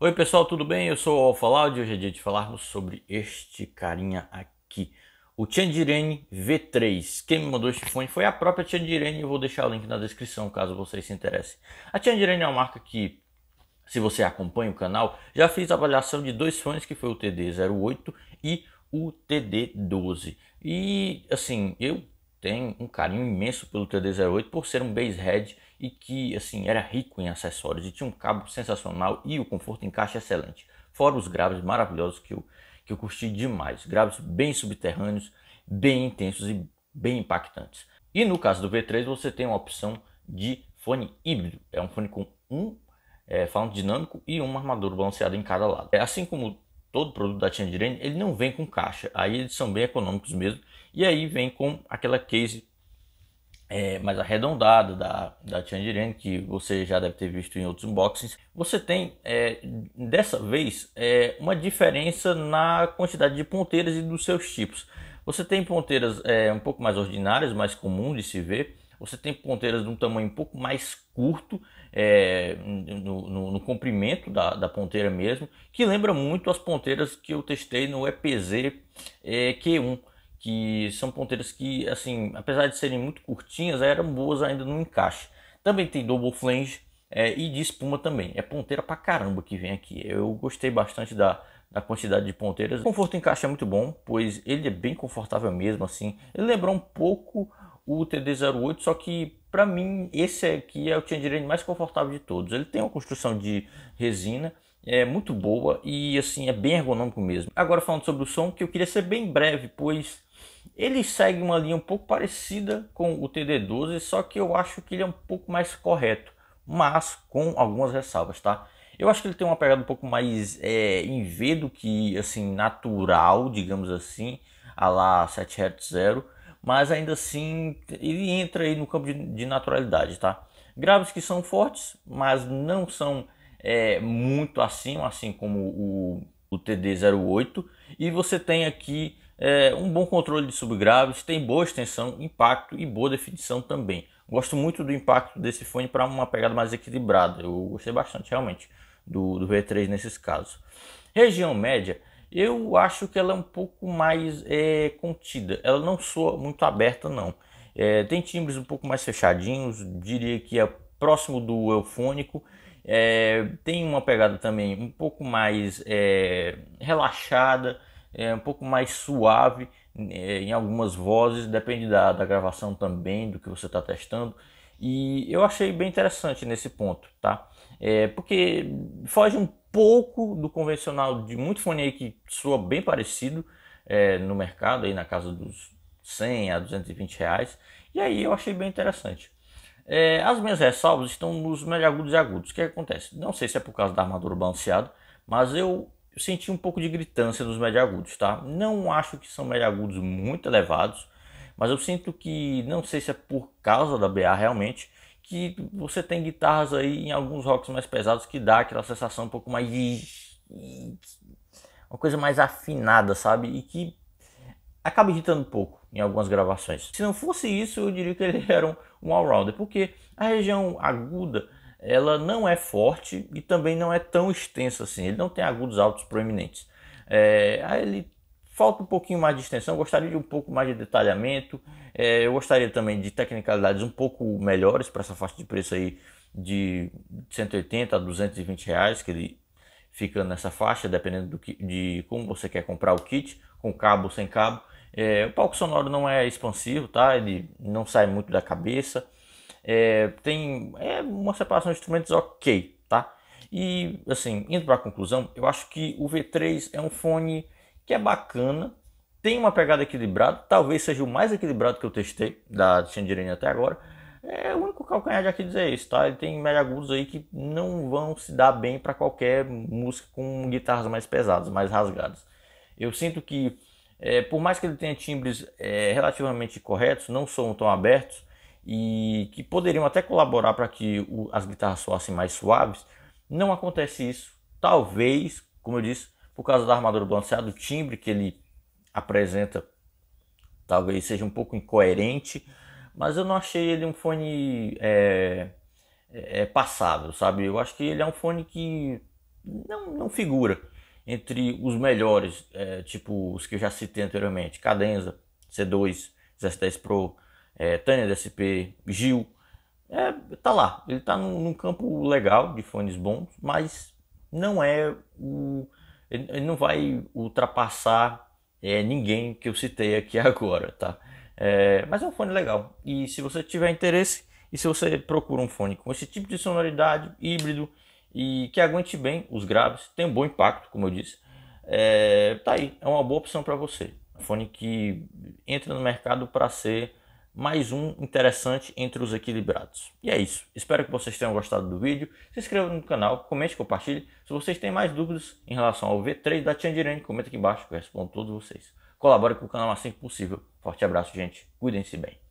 Oi pessoal, tudo bem? Eu sou o Loud e hoje é dia de falarmos sobre este carinha aqui. O Tiandirene V3. Quem me mandou este fone foi a própria e eu vou deixar o link na descrição caso vocês se interessem. A Tiandirene é uma marca que, se você acompanha o canal, já fiz avaliação de dois fones que foi o TD08 e o TD12. E assim, eu tenho um carinho imenso pelo TD08 por ser um base head e que assim era rico em acessórios e tinha um cabo sensacional e o conforto em caixa excelente. Fora os graves maravilhosos que eu, que eu curti demais, graves bem subterrâneos, bem intensos e bem impactantes. E no caso do V3 você tem uma opção de fone híbrido, é um fone com um é, falante dinâmico e uma armadura balanceada em cada lado. É assim como todo produto da Tangerine ele não vem com caixa, aí eles são bem econômicos mesmo, e aí vem com aquela case é, mais arredondado da, da Chandiren, que você já deve ter visto em outros unboxings, você tem é, dessa vez é, uma diferença na quantidade de ponteiras e dos seus tipos. Você tem ponteiras é, um pouco mais ordinárias, mais comum de se ver. Você tem ponteiras de um tamanho um pouco mais curto, é, no, no, no, comprimento da, da, ponteira mesmo, que lembra muito as ponteiras que eu testei no EPZ é, Q1 que são ponteiras que, assim, apesar de serem muito curtinhas, eram boas ainda no encaixe. Também tem double flange é, e de espuma também. É ponteira pra caramba que vem aqui. Eu gostei bastante da, da quantidade de ponteiras. O conforto em encaixe é muito bom, pois ele é bem confortável mesmo, assim. Ele lembra um pouco o TD-08, só que para mim esse aqui é o tangerine mais confortável de todos. Ele tem uma construção de resina, é muito boa e assim é bem ergonômico mesmo. Agora falando sobre o som, que eu queria ser bem breve, pois ele segue uma linha um pouco parecida com o TD12, só que eu acho que ele é um pouco mais correto, mas com algumas ressalvas, tá? Eu acho que ele tem uma pegada um pouco mais é, em V do que assim natural, digamos assim, a lá 7 Hz zero, mas ainda assim ele entra aí no campo de, de naturalidade, tá? Graves que são fortes, mas não são é muito acima, assim como o, o TD08. E você tem aqui é, um bom controle de subgraves, tem boa extensão, impacto e boa definição também. Gosto muito do impacto desse fone para uma pegada mais equilibrada. Eu gostei bastante realmente do, do V3 nesses casos. Região média, eu acho que ela é um pouco mais é, contida. Ela não soa muito aberta, não. É, tem timbres um pouco mais fechadinhos, diria que é próximo do eufônico é, tem uma pegada também um pouco mais é, relaxada, é, um pouco mais suave é, em algumas vozes, depende da, da gravação também, do que você está testando. E eu achei bem interessante nesse ponto, tá? É, porque foge um pouco do convencional de muito fone aí que soa bem parecido é, no mercado, aí na casa dos 100 a 220 reais. E aí eu achei bem interessante. É, as minhas ressalvas estão nos agudos e agudos. O que, é que acontece? Não sei se é por causa da armadura balanceada, mas eu senti um pouco de gritância nos mediagudos, tá? Não acho que são mediagudos muito elevados, mas eu sinto que, não sei se é por causa da BA realmente, que você tem guitarras aí em alguns rocks mais pesados que dá aquela sensação um pouco mais de... uma coisa mais afinada, sabe? E que acaba editando pouco em algumas gravações. Se não fosse isso, eu diria que ele era um, um all-rounder, porque a região aguda ela não é forte e também não é tão extensa assim. Ele não tem agudos altos proeminentes. É, ele falta um pouquinho mais de extensão, gostaria de um pouco mais de detalhamento. É, eu gostaria também de tecnicalidades um pouco melhores para essa faixa de preço aí de 180 a 220 reais que ele ficando nessa faixa, dependendo do que, de como você quer comprar o kit, com cabo ou sem cabo. É, o palco sonoro não é expansivo, tá? Ele não sai muito da cabeça. É, tem é uma separação de instrumentos ok, tá? E assim, indo para a conclusão, eu acho que o V3 é um fone que é bacana, tem uma pegada equilibrada, talvez seja o mais equilibrado que eu testei da Shandirene até agora, é o único calcanhar de Aquiles é isso, tá? Ele tem agudos aí que não vão se dar bem para qualquer música com guitarras mais pesadas, mais rasgadas. Eu sinto que, é, por mais que ele tenha timbres é, relativamente corretos, não são tão abertos e que poderiam até colaborar para que o, as guitarras soassem mais suaves, não acontece isso. Talvez, como eu disse, por causa da armadura balanceada, o timbre que ele apresenta talvez seja um pouco incoerente mas eu não achei ele um fone é, é, é, passável, sabe? Eu acho que ele é um fone que não, não figura entre os melhores, é, tipo os que eu já citei anteriormente, Cadenza, C2, S10 Pro, é, Tânia DSP, Gil, é, tá lá, ele tá num, num, campo legal de fones bons, mas não é o. Ele, ele não vai ultrapassar é, ninguém que eu citei aqui agora, tá? É, mas é um fone legal. E se você tiver interesse e se você procura um fone com esse tipo de sonoridade, híbrido e que aguente bem os graves, tem um bom impacto, como eu disse, é, tá aí, é uma boa opção para você. Um fone que entra no mercado para ser mais um interessante entre os equilibrados. E é isso. Espero que vocês tenham gostado do vídeo. Se inscreva no canal, comente, compartilhe. Se vocês têm mais dúvidas em relação ao V3 da Tiandirene, comenta aqui embaixo que eu respondo todos vocês colabore com o canal assim que possível. Forte abraço, gente. Cuidem-se bem.